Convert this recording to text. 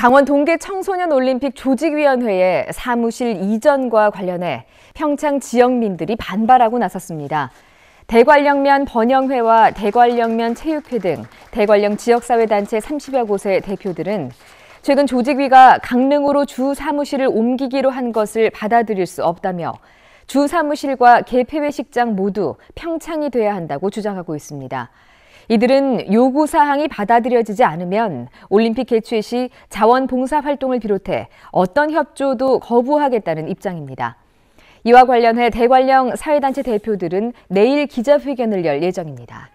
강원 동계 청소년 올림픽 조직위원회의 사무실 이전과 관련해 평창 지역민들이 반발하고 나섰습니다. 대관령면 번영회와 대관령면 체육회 등 대관령 지역사회단체 30여 곳의 대표들은 최근 조직위가 강릉으로 주 사무실을 옮기기로 한 것을 받아들일 수 없다며 주 사무실과 개폐회식장 모두 평창이 돼야 한다고 주장하고 있습니다. 이들은 요구 사항이 받아들여지지 않으면 올림픽 개최 시 자원봉사 활동을 비롯해 어떤 협조도 거부하겠다는 입장입니다. 이와 관련해 대관령 사회단체 대표들은 내일 기자회견을 열 예정입니다.